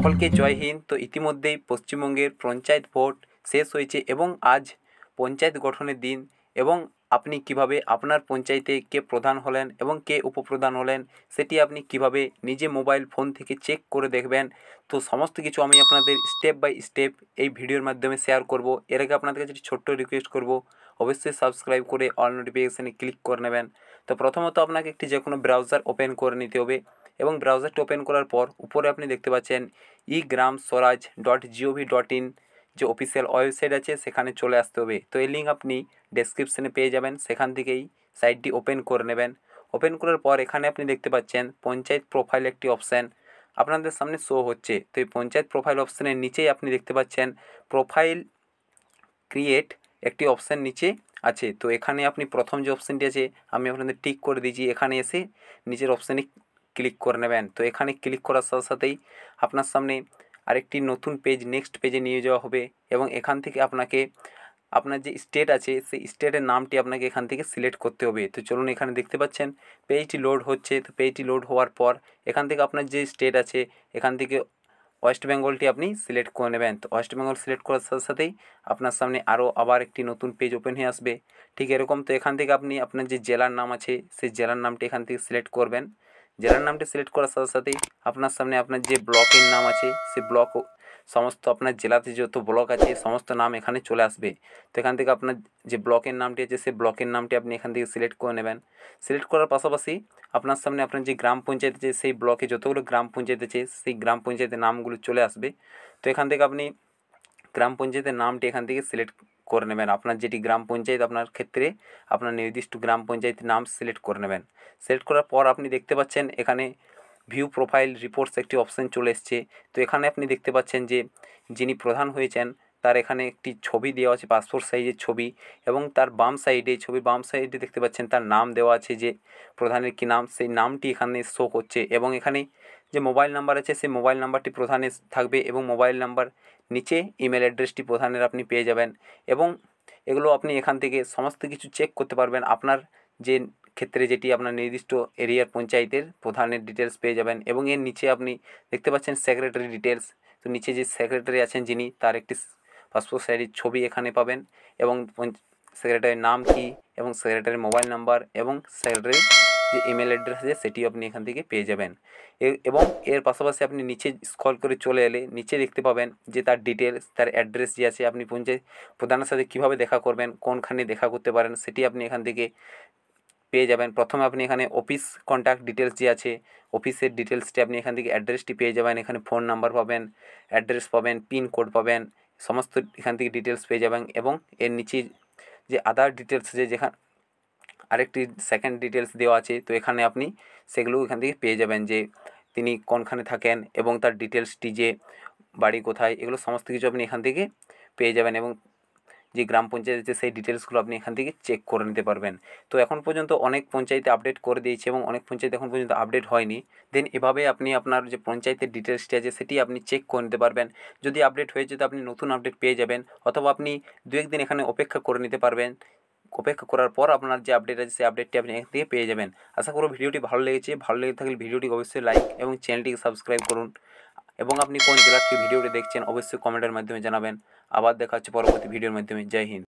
সকলকে জয় তো ইতিমধ্যেই পশ্চিমবঙ্গের পঞ্চায়েত ভোট শেষ হয়েছে এবং আজ পঞ্চায়েত গঠনের দিন এবং আপনি কিভাবে আপনার পঞ্চায়েতে কে প্রধান হলেন এবং কে উপপ্রধান হলেন সেটি আপনি কিভাবে নিজে মোবাইল ফোন থেকে চেক করে দেখবেন তো সমস্ত কিছু আমি আপনাদের স্টেপ বাই স্টেপ এই ভিডিওর মাধ্যমে শেয়ার করব এর আগে আপনাদের কাছে ছোট্ট রিকোয়েস্ট করব অবশ্যই সাবস্ক্রাইব করে অল নোটিফিকেশানে ক্লিক করে নেবেন তো প্রথমত আপনাকে একটি যে কোনো ব্রাউজার ওপেন করে নিতে হবে এবং ব্রাউজারটি ওপেন করার পর উপরে আপনি দেখতে পাচ্ছেন e Gram Swaraj dot GOV dot in যে অফিসিয়াল ওয়েবসাইট আছে সেখানে চলে আসতে হবে তো এই লিঙ্ক আপনি ডেসক্রিপশানে পেয়ে যাবেন সেখান থেকেই সাইটটি ওপেন করে নেবেন ওপেন করার পর এখানে আপনি দেখতে পাচ্ছেন পঞ্চায়েত প্রোফাইল একটি অপশান আপনাদের সামনে শো হচ্ছে তো এই পঞ্চায়েত প্রোফাইল অপশানের নিচেই আপনি দেখতে পাচ্ছেন প্রোফাইল ক্রিয়েট একটি অপশান নিচে আছে তো এখানে আপনি প্রথম যে অপশানটি আছে আমি আপনাদের টিক করে দিয়েছি এখানে এসে নিচের অপশানে ক্লিক করে নেবেন তো এখানে ক্লিক করার সাথে সাথেই আপনার সামনে আরেকটি নতুন পেজ নেক্সট পেজে নিয়ে যাওয়া হবে এবং এখান থেকে আপনাকে আপনার যে স্টেট আছে সেই স্টেটের নামটি আপনাকে এখান থেকে সিলেক্ট করতে হবে তো চলুন এখানে দেখতে পাচ্ছেন পেজটি লোড হচ্ছে তো পেজটি লোড হওয়ার পর এখান থেকে আপনার যে স্টেট আছে এখান থেকে ওয়েস্ট বেঙ্গলটি আপনি সিলেক্ট করে নেবেন তো ওয়েস্ট বেঙ্গল সিলেক্ট করার সাথে সাথেই আপনার সামনে আরও আবার একটি নতুন পেজ ওপেন হয়ে আসবে ঠিক এরকম তো এখান থেকে আপনি আপনার যে জেলার নাম আছে সেই জেলার নামটি এখান থেকে সিলেক্ট করবেন জেলার নামটি সিলেক্ট করার সাথে সাথেই আপনার সামনে আপনার যে ব্লকের নাম আছে সে ব্লক সমস্ত আপনার জেলাতে যত ব্লক আছে সমস্ত নাম এখানে চলে আসবে তো এখান থেকে আপনার যে ব্লকের নামটি আছে সেই ব্লকের নামটি আপনি এখান থেকে সিলেক্ট করে নেবেন সিলেক্ট করার পাশাপাশি আপনার সামনে আপনার যে গ্রাম পঞ্চায়েত আছে সেই ব্লকে যতগুলো গ্রাম পঞ্চায়েত আছে সেই গ্রাম পঞ্চায়েতের নামগুলো চলে আসবে তো এখান থেকে আপনি গ্রাম পঞ্চায়েতের নামটি এখান থেকে সিলেক্ট করে নেবেন আপনার যেটি গ্রাম পঞ্চায়েত আপনার ক্ষেত্রে আপনার নির্দিষ্ট গ্রাম পঞ্চায়েতের নাম সিলেক্ট করে নেবেন সিলেক্ট করার পর আপনি দেখতে পাচ্ছেন এখানে ভিউ প্রোফাইল রিপোর্টস একটি অপশান চলে এসছে তো এখানে আপনি দেখতে পাচ্ছেন যে যিনি প্রধান হয়েছেন তার এখানে একটি ছবি দেওয়া আছে পাসপোর্ট সাইজের ছবি এবং তার বাম সাইডে ছবির বাম সাইডে দেখতে পাচ্ছেন তার নাম দেওয়া আছে যে প্রধানের কী নাম সেই নামটি এখানে শো করছে এবং এখানে যে মোবাইল নাম্বার আছে সেই মোবাইল নাম্বারটি প্রধানে থাকবে এবং মোবাইল নাম্বার নিচে ইমেল অ্যাড্রেসটি প্রধানের আপনি পেয়ে যাবেন এবং এগুলো আপনি এখান থেকে সমস্ত কিছু চেক করতে পারবেন আপনার যে ক্ষেত্রে যেটি আপনার নির্দিষ্ট এরিয়ার পঞ্চায়েতের প্রধানের ডিটেলস পেয়ে যাবেন এবং এর নিচে আপনি দেখতে পাচ্ছেন সেক্রেটারি ডিটেলস তো নিচে যে সেক্রেটারি আছেন যিনি তার একটি পাসপোর্ট সাইজের ছবি এখানে পাবেন এবং সেক্রেটারির নাম কি এবং সেক্রেটারির মোবাইল নাম্বার এবং সেক্রেটারির যে ইমেল অ্যাড্রেস আছে সেটিও আপনি এখান থেকে পেয়ে যাবেন এবং এর পাশাপাশি আপনি নিচে স্কল করে চলে এলে নিচে দেখতে পাবেন যে তার ডিটেলস তার অ্যাড্রেস যে আছে আপনি পঞ্চায়েত প্রধানের সাথে কীভাবে দেখা করবেন কোনখানে দেখা করতে পারেন সেটি আপনি এখান থেকে পেয়ে যাবেন প্রথমে আপনি এখানে অফিস কন্ট্যাক্ট ডিটেলস যে আছে অফিসের ডিটেলসটি আপনি এখান থেকে অ্যাড্রেসটি পেয়ে যাবেন এখানে ফোন নাম্বার পাবেন অ্যাড্রেস পাবেন পিন কোড পাবেন সমস্ত এখান থেকে ডিটেলস পেয়ে যাবেন এবং এর নিচে যে আদার ডিটেলস যে যেখান আরেকটি সেকেন্ড ডিটেলস দেওয়া আছে তো এখানে আপনি সেগুলো এখান থেকে পেয়ে যাবেন যে তিনি কোনখানে থাকেন এবং তার ডিটেলসটি যে বাড়ি কোথায় এগুলো সমস্ত কিছু আপনি এখান থেকে পেয়ে যাবেন এবং যে গ্রাম পঞ্চায়েত আছে সেই ডিটেলসগুলো আপনি এখান থেকে চেক করে নিতে পারবেন তো এখন পর্যন্ত অনেক পঞ্চায়েতে আপডেট করে দিয়েছে এবং অনেক পঞ্চায়েত এখন পর্যন্ত আপডেট হয়নি দেন এভাবে আপনি আপনার যে পঞ্চায়েতের ডিটেলসটি আছে সেটি আপনি চেক করে নিতে পারবেন যদি আপডেট হয়েছে তো আপনি নতুন আপডেট পেয়ে যাবেন অথবা আপনি দু একদিন এখানে অপেক্ষা করে নিতে পারবেন অপেক্ষা করার পর আপনার যে আপডেট আছে সেই আপডেটটি আপনি এখান থেকে পেয়ে যাবেন আশা করব ভিডিওটি ভালো লেগেছে ভালো লেগে থাকলে ভিডিওটি অবশ্যই লাইক এবং চ্যানেলটিকে সাবস্ক্রাইব করুন এবং আপনি কোন জেলার থেকে ভিডিওটি দেখছেন অবশ্যই কমেন্টের মাধ্যমে জানাবেন আবার দেখা হচ্ছে পরবর্তী ভিডিওর মাধ্যমে জয় হিন্দ